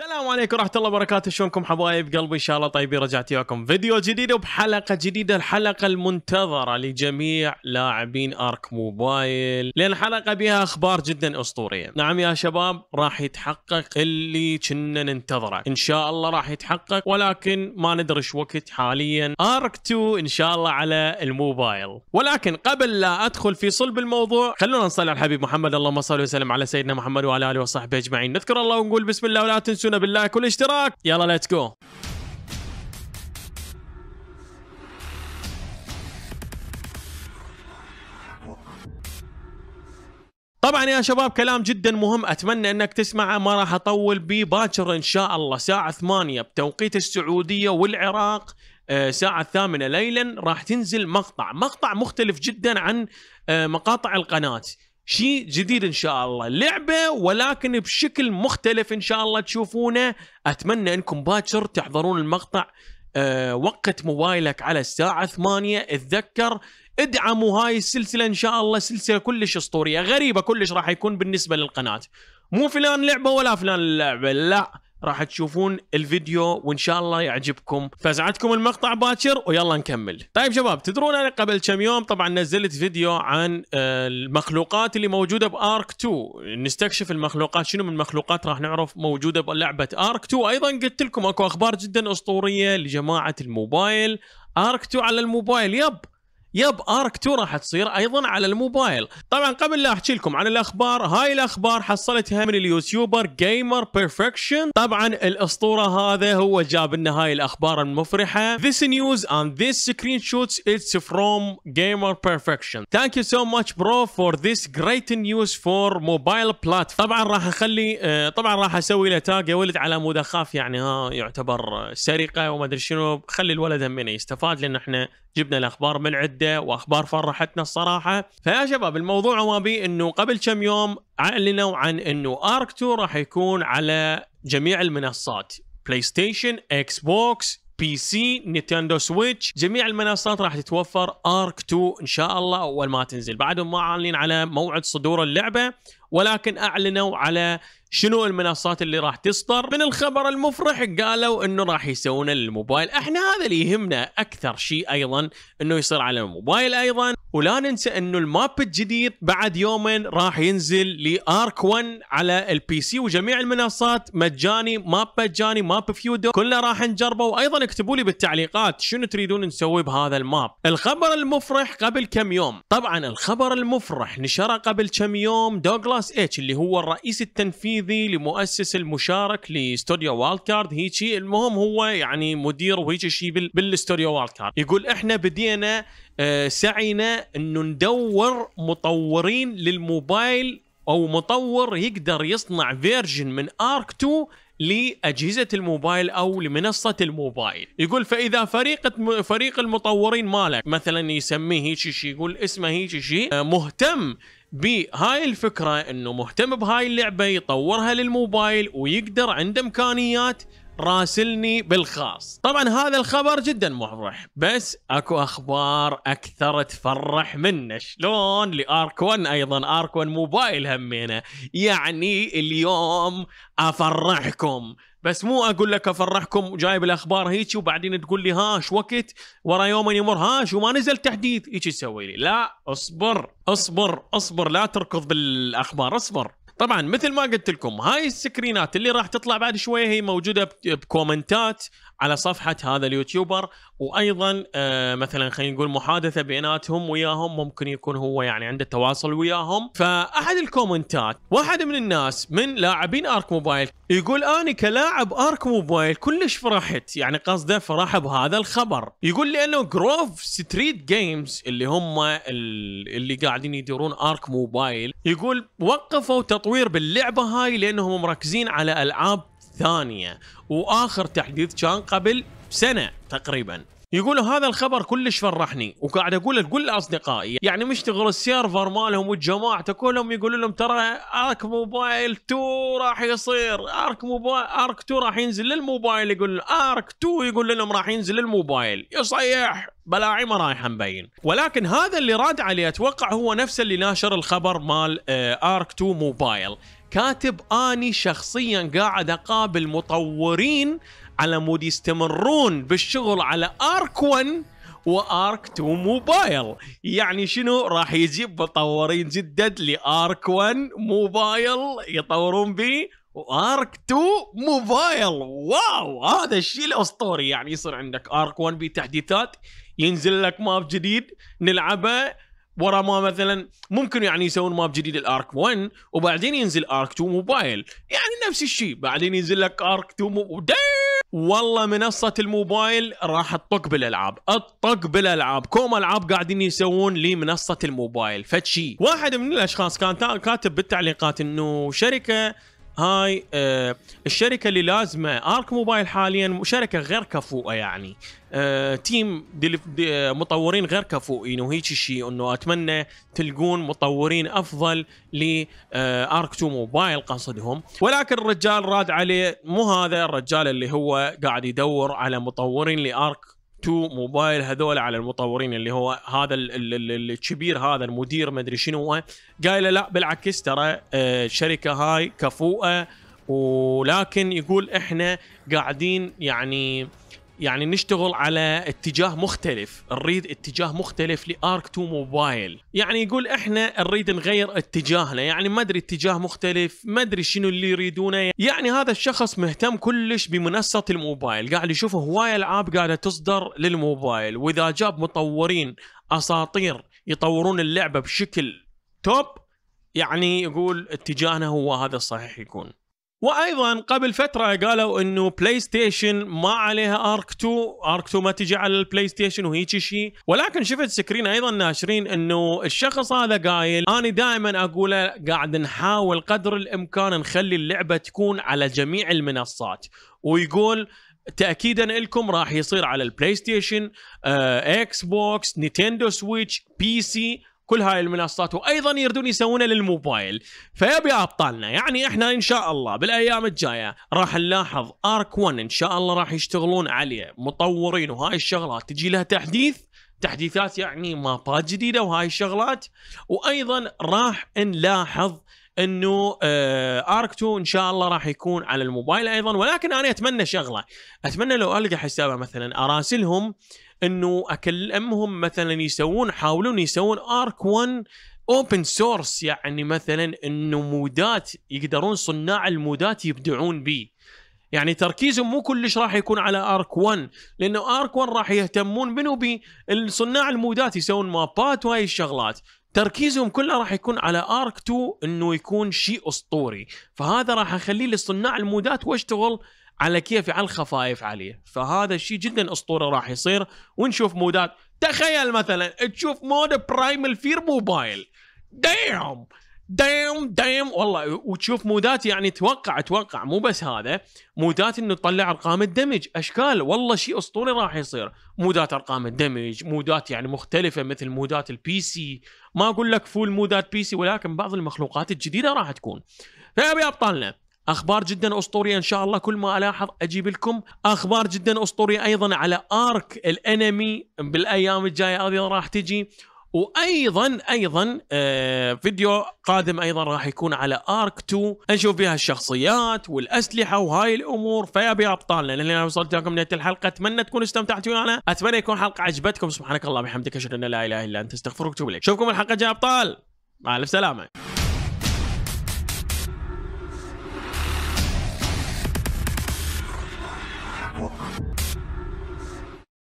السلام عليكم ورحمة الله وبركاته شلونكم حبايب قلبي ان شاء الله طيبين رجعت وياكم فيديو جديد وبحلقة جديدة الحلقة المنتظرة لجميع لاعبين ارك موبايل لان الحلقة بها اخبار جدا اسطورية نعم يا شباب راح يتحقق اللي كنا ننتظره ان شاء الله راح يتحقق ولكن ما شو وقت حاليا ارك 2 ان شاء الله على الموبايل ولكن قبل لا ادخل في صلب الموضوع خلونا نصلي على الحبيب محمد اللهم صل وسلم على سيدنا محمد وعلى اله وصحبه اجمعين نذكر الله ونقول بسم الله ولا تنسوا تنسونا باللايك والاشتراك يلا ليتس جو طبعا يا شباب كلام جدا مهم اتمنى انك تسمعه ما راح اطول بيه باكر ان شاء الله ساعه 8 بتوقيت السعوديه والعراق آه، ساعة الثامنة ليلا راح تنزل مقطع مقطع مختلف جدا عن آه، مقاطع القناة شيء جديد ان شاء الله لعبه ولكن بشكل مختلف ان شاء الله تشوفونه اتمنى انكم باكر تحضرون المقطع أه وقت موبايلك على الساعه 8 اتذكر ادعموا هاي السلسله ان شاء الله سلسله كلش اسطوريه غريبه كلش راح يكون بالنسبه للقناه مو فلان لعبه ولا فلان لعبه لا راح تشوفون الفيديو وان شاء الله يعجبكم فزعتكم المقطع باكر ويلا نكمل طيب شباب تدرون انا قبل كم يوم طبعا نزلت فيديو عن آه، المخلوقات اللي موجوده بارك 2 نستكشف المخلوقات شنو من مخلوقات راح نعرف موجوده بلعبه ارك 2 ايضا قلت لكم اكو اخبار جدا اسطوريه لجماعه الموبايل ارك 2 على الموبايل يب يب ارك 2 راح تصير ايضا على الموبايل طبعا قبل لا احكي لكم عن الاخبار هاي الاخبار حصلتها من اليوتيوبر جيمر بيرفكشن طبعا الاسطوره هذا هو جاب لنا هاي الاخبار المفرحه this news and this screenshots it's from gamer perfection thank you so much bro for this great news for mobile platform طبعا راح اخلي آه، طبعا راح اسوي له تاج يا ولد على مود اخاف يعني ها يعتبر سرقه وما ادري شنو خلي الولد هم يستفاد لان احنا جبنا الاخبار من عده واخبار فرحتنا الصراحه فيا شباب الموضوع هو بي انه قبل كم يوم اعلنوا عن انه ارك 2 راح يكون على جميع المنصات بلاي ستيشن اكس بوكس بي سي نينتندو سويتش جميع المنصات راح تتوفر ارك 2 ان شاء الله اول ما تنزل بعدهم ما عالين على موعد صدور اللعبه ولكن اعلنوا على شنو المنصات اللي راح تصدر من الخبر المفرح قالوا انه راح يسوون الموبايل احنا هذا اللي يهمنا اكثر شيء ايضا انه يصير على الموبايل ايضا ولا ننسى انه الماب الجديد بعد يومين راح ينزل لارك 1 على البي سي وجميع المنصات مجاني ماب مجاني ماب فيودو كله راح نجربه وايضا اكتبوا لي بالتعليقات شنو تريدون نسوي بهذا الماب الخبر المفرح قبل كم يوم طبعا الخبر المفرح نشره قبل كم يوم دوغلاس توماس اتش اللي هو الرئيس التنفيذي لمؤسس المشارك لاستوديو وايلد كارد هيجي المهم هو يعني مدير وهيجي شيء بالاستوديو وايلد كارد يقول احنا بدينا آه، سعينا انه ندور مطورين للموبايل او مطور يقدر يصنع فيرجن من ارك 2 لأجهزة الموبايل أو لمنصة الموبايل يقول فإذا فريق فريق المطورين مالك مثلا يسميه هيك شيء يقول اسمه هيك شيء آه، مهتم بهاي الفكرة انه مهتم بهاي اللعبة يطورها للموبايل ويقدر عنده امكانيات راسلني بالخاص طبعا هذا الخبر جدا مفرح بس اكو اخبار اكثر تفرح منه شلون لارك 1 ايضا ارك 1 موبايل همينه يعني اليوم افرحكم بس مو اقول لك افرحكم جايب الاخبار هيك وبعدين تقول لي ها شو وقت ورا يوم يمر ها شو ما نزل تحديث هيك تسوي لي لا اصبر اصبر اصبر لا تركض بالاخبار اصبر طبعا مثل ما قلت لكم هاي السكرينات اللي راح تطلع بعد شويه هي موجوده بكومنتات على صفحه هذا اليوتيوبر وايضا آه، مثلا خلينا نقول محادثه بيناتهم وياهم ممكن يكون هو يعني عنده تواصل وياهم فاحد الكومنتات واحد من الناس من لاعبين ارك موبايل يقول أنا كلاعب ارك موبايل كلش فرحت يعني قصده فرح بهذا الخبر يقول لانه جروف ستريت جيمز اللي هم اللي قاعدين يديرون ارك موبايل يقول وقفوا تطوير باللعبه هاي لانهم مركزين على العاب ثانيه واخر تحديث كان قبل سنه تقريبا يقولوا هذا الخبر كلش فرحني وقاعد اقول لكل اصدقائي يعني مشتغل السيرفر مالهم وجماعته كلهم يقولوا لهم ترى ارك موبايل 2 راح يصير ارك موبايل ارك 2 راح ينزل للموبايل يقول ارك 2 يقول لهم راح ينزل للموبايل يصيح بلاعي ما رايح مبين ولكن هذا اللي راد عليه اتوقع هو نفسه اللي ناشر الخبر مال آه، ارك 2 موبايل كاتب اني شخصيا قاعد اقابل مطورين على مود يستمرون بالشغل على ارك 1 وارك 2 موبايل يعني شنو راح يجيب مطورين جدد لارك 1 موبايل يطورون به وارك 2 موبايل واو هذا الشيء الاسطوري يعني يصير عندك ارك 1 بتحديثات ينزل لك ماب جديد نلعبه ورا ما مثلا ممكن يعني يسوون ماب جديد الارك 1 وبعدين ينزل ارك 2 موبايل يعني نفس الشيء بعدين ينزل لك ارك 2 موبايل والله منصة الموبايل راح تطق بالالعاب، تطق بالالعاب، كوم العاب قاعدين يسوون لي منصه الموبايل، فتشي واحد من الاشخاص كان كاتب بالتعليقات انه شركة هاي آه الشركه اللي لازمه ارك موبايل حاليا شركه غير كفؤه يعني آه تيم دي دي آه، مطورين غير كفؤين وهيك شيء انه اتمنى تلقون مطورين افضل لارك آه، 2 موبايل قصدهم ولكن الرجال راد عليه مو هذا الرجال اللي هو قاعد يدور على مطورين لارك تو موبايل هذول على المطورين اللي هو هذا الكبير هذا المدير ما ادري شنو هو قايله لا بالعكس ترى الشركه آه، هاي كفوءه ولكن يقول احنا قاعدين يعني يعني نشتغل على اتجاه مختلف نريد اتجاه مختلف لارك تو موبايل يعني يقول احنا نريد نغير اتجاهنا يعني ما ادري اتجاه مختلف ما ادري شنو اللي يريدونه يعني هذا الشخص مهتم كلش بمنصه الموبايل قاعد يشوف هوايه العاب قاعده تصدر للموبايل واذا جاب مطورين اساطير يطورون اللعبه بشكل توب يعني يقول اتجاهنا هو هذا الصحيح يكون وايضا قبل فتره قالوا انه بلاي ستيشن ما عليها ارك 2 ارك 2 ما تجي على البلاي ستيشن وهيجي شيء ولكن شفت سكرين ايضا ناشرين انه الشخص هذا قايل انا دائما اقوله قاعد نحاول قدر الامكان نخلي اللعبه تكون على جميع المنصات ويقول تاكيدا لكم راح يصير على البلاي ستيشن اكس بوكس نينتندو سويتش بي سي كل هاي المنصات وايضا يردون يسوونه للموبايل فيبي ابطالنا يعني احنا ان شاء الله بالايام الجايه راح نلاحظ ارك 1 ان شاء الله راح يشتغلون عليه مطورين وهاي الشغلات تجي لها تحديث تحديثات يعني مابات جديده وهاي الشغلات وايضا راح نلاحظ انه آه ارك 2 ان شاء الله راح يكون على الموبايل ايضا ولكن انا اتمنى شغله اتمنى لو القى حسابه مثلا اراسلهم انه اكلمهم مثلا يسوون يحاولون يسوون ارك 1 اوبن سورس يعني مثلا انه مودات يقدرون صناع المودات يبدعون به يعني تركيزهم مو كلش راح يكون على ارك 1 لانه ارك 1 راح يهتمون منه بصناع المودات يسوون مابات وهاي الشغلات تركيزهم كله راح يكون على ارك 2 انه يكون شيء اسطوري فهذا راح اخليه لصناع المودات واشتغل على كيف على الخفايف عليه فهذا الشيء جدا اسطوري راح يصير ونشوف مودات تخيل مثلا تشوف مود برايم الفير موبايل دايم دايم دايم والله وتشوف مودات يعني توقع توقع مو بس هذا مودات انه تطلع ارقام الدمج اشكال والله شيء اسطوري راح يصير مودات ارقام الدمج مودات يعني مختلفه مثل مودات البي سي ما اقول لك فول مودات بي سي ولكن بعض المخلوقات الجديده راح تكون فابي ابطالنا اخبار جدا اسطوريه ان شاء الله كل ما الاحظ اجيب لكم اخبار جدا اسطوريه ايضا على ارك الانمي بالايام الجايه هذه راح تجي وايضا ايضا آه، فيديو قادم ايضا راح يكون على ارك 2 نشوف فيها الشخصيات والاسلحه وهاي الامور فيا بي ابطالنا لان انا وصلت لكم نهايه الحلقه اتمنى تكونوا استمتعتوا معنا اتمنى يكون حلقه عجبتكم سبحانك اللهم وبحمدك اشهد ان لا اله الا انت استغفرك واتوب اليك اشوفكم الحلقه الجايه ابطال مع السلامه